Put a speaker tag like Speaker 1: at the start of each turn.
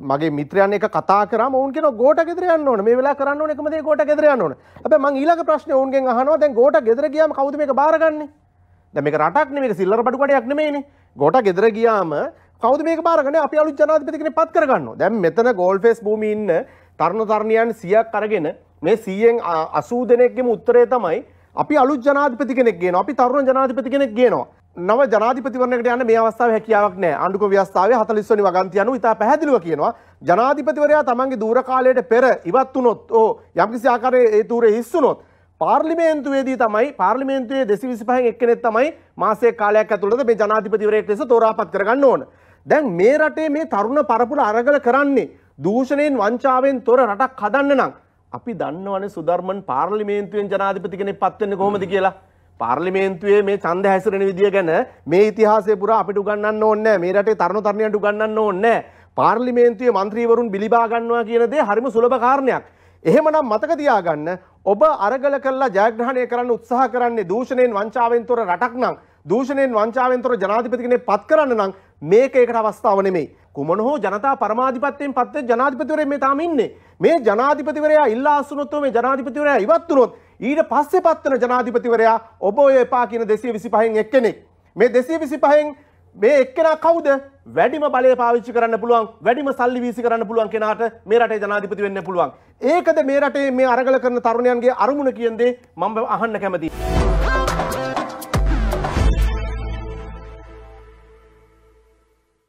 Speaker 1: මගේ මිත්‍රයන් එක කතා කර ඔවන්ගෙන ගෝට ගෙදරයන්න ඕන මේ වෙලා කරන්න එකමද ගෝට ගෙදරයන්න ඕන අප මං ඊලක ප්‍රශ්න ඔවන්ගෙන් අහනවා දැන් ගෝට ගෙදර ගියාම කවුද මේක බාරගන්නේ දැන් මේක රටක් නෙමෙයි සිල්ලර බඩුකඩයක් නෙමෙයිනේ ගෝට ගෙදර ගියාම කවුද මේක බාරගන්නේ අපි අලුත් ජනාධිපති කෙනෙක් පත් කරගන්නවා දැන් මෙතන ගෝල් ෆේස් භූමියේ ඉන්න තරුණ තරුණියන් 100ක් අරගෙන මේ 100න් 80 දෙනෙක්ගෙම උත්තරය තමයි අපි අලුත් ජනාධිපති කෙනෙක් ගේනවා අපි තරුණ ජනාධිපති කෙනෙක් ගේනවා නව ජනාධිපතිවරණයකට යන්න මේ අවස්ථාවේ හැකියාවක් නැහැ. ආණ්ඩුක ව්‍යවස්ථාවේ 40 වෙනි වගන්ති අනුව ඉතා පැහැදිලිව කියනවා ජනාධිපතිවරයා තමන්ගේ දූර කාලයට පෙර ඉවත් වුණොත් ඕ යම්කිසි ආකාරයේ ඒ තූරේ හිස් වුණොත් පාර්ලිමේන්තුවේදී තමයි පාර්ලිමේන්තුවේ 225න් එක්කෙනෙක් තමයි මාසයක කාලයක් ඇතුළත මේ ජනාධිපතිවරයෙක් ලෙස තෝරාපත් කරගන්න ඕන. දැන් මේ රටේ මේ තරුණ පරපුර අරගල කරන්නේ දූෂණයෙන් වංචාවෙන් තොර රටක් හදන්න නම් අපි දන්නවනේ සුදර්මන් පාර්ලිමේන්තුවෙන් ජනාධිපති කෙනෙක් පත් වෙන්නේ කොහොමද කියලා. පාර්ලිමේන්තුවේ මේ ඡන්ද හැසිරෙන විදිය ගැන මේ ඉතිහාසය පුරා අපිට උගන්වන්න ඕනේ මේ රටේ තරුණ තරුණියන්ට උගන්වන්න ඕනේ පාර්ලිමේන්තුවේ මන්ත්‍රීවරුන් බිලිබා ගන්නවා කියන දේ හරිම සුලභ කාරණයක්. එහෙමනම් මතක තියාගන්න ඔබ අරගල කළා ජයග්‍රහණය කරන්න උත්සාහ කරන්නේ දූෂණයෙන් වංචාවෙන් තොර රටක් නම් දූෂණයෙන් වංචාවෙන් තොර ජනාධිපති කෙනෙක් පත් කරන්න නම් මේක ඒකට අවස්ථාව නෙමෙයි. කුමන හෝ ජනතා පරමාධිපත්‍යයෙන් පත්වෙච්ච ජනාධිපතිවරයෙක් මේ තාම ඉන්නේ. මේ ජනාධිපතිවරයා ඉල්ලා අසුනොත් මේ ජනාධිපතිවරයා ඉවත් වුනොත් ඊට පස්සේ පත්වන ජනාධිපතිවරයා ඔබ ඔය එපා කියන දෙසිය විසි පහෙන් එක්කෙනෙක්. මේ දෙසිය විසි පහෙන් මේ එක්කෙනා කවුද වැඩිම බලය පාවිච්චි කරන්න පුළුවන් වැඩිම සල්ලි වීසි කරන්න පුළුවන් කෙනාට මේ රටේ ජනාධිපති වෙන්න පුළුවන්. ඒකද මේ රටේ මේ අරගල කරන තරුණයන්ගේ අරමුණ කියන්නේ මම අහන්න කැමතියි.